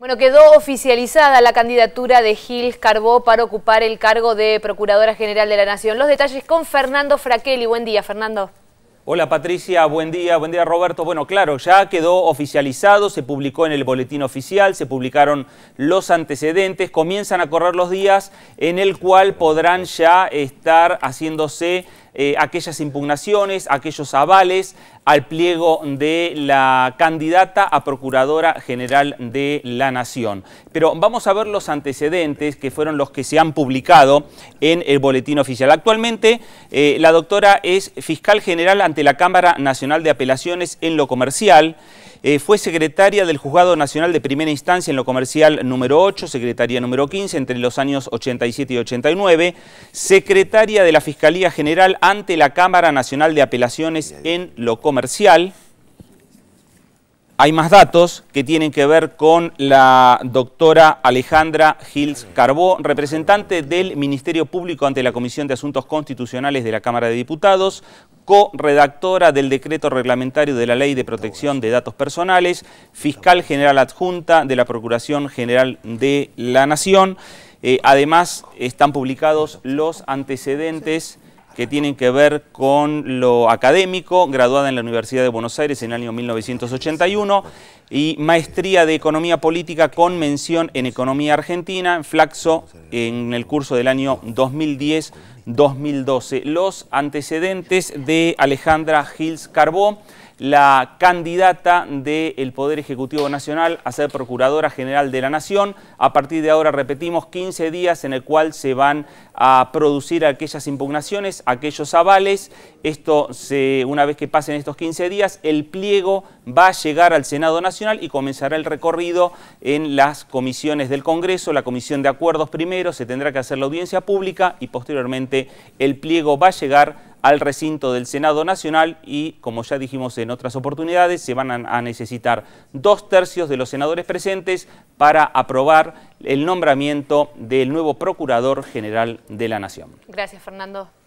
Bueno, quedó oficializada la candidatura de Gil Carbó para ocupar el cargo de Procuradora General de la Nación. Los detalles con Fernando Fraquelli. Buen día, Fernando. Hola Patricia, buen día, buen día Roberto. Bueno, claro, ya quedó oficializado, se publicó en el boletín oficial, se publicaron los antecedentes, comienzan a correr los días en el cual podrán ya estar haciéndose eh, aquellas impugnaciones, aquellos avales al pliego de la candidata a Procuradora General de la Nación. Pero vamos a ver los antecedentes que fueron los que se han publicado en el boletín oficial. Actualmente eh, la doctora es fiscal general ante la Cámara Nacional de Apelaciones en lo comercial. Eh, fue secretaria del Juzgado Nacional de Primera Instancia en lo comercial número 8, secretaría número 15 entre los años 87 y 89, secretaria de la Fiscalía General ante la Cámara Nacional de Apelaciones en lo comercial. Hay más datos que tienen que ver con la doctora Alejandra Gils Carbó, representante del Ministerio Público ante la Comisión de Asuntos Constitucionales de la Cámara de Diputados, co-redactora del decreto reglamentario de la Ley de Protección de Datos Personales, fiscal general adjunta de la Procuración General de la Nación. Eh, además, están publicados los antecedentes que tienen que ver con lo académico, graduada en la Universidad de Buenos Aires en el año 1981 y maestría de Economía Política con mención en Economía Argentina en Flaxo en el curso del año 2010 2012. Los antecedentes de Alejandra Gils Carbó, la candidata del Poder Ejecutivo Nacional a ser Procuradora General de la Nación. A partir de ahora, repetimos, 15 días en el cual se van a producir aquellas impugnaciones, aquellos avales. Esto, se, una vez que pasen estos 15 días, el pliego va a llegar al Senado Nacional y comenzará el recorrido en las comisiones del Congreso, la Comisión de Acuerdos primero, se tendrá que hacer la audiencia pública y posteriormente el pliego va a llegar al recinto del Senado Nacional y, como ya dijimos en otras oportunidades, se van a necesitar dos tercios de los senadores presentes para aprobar el nombramiento del nuevo Procurador General de la Nación. Gracias, Fernando.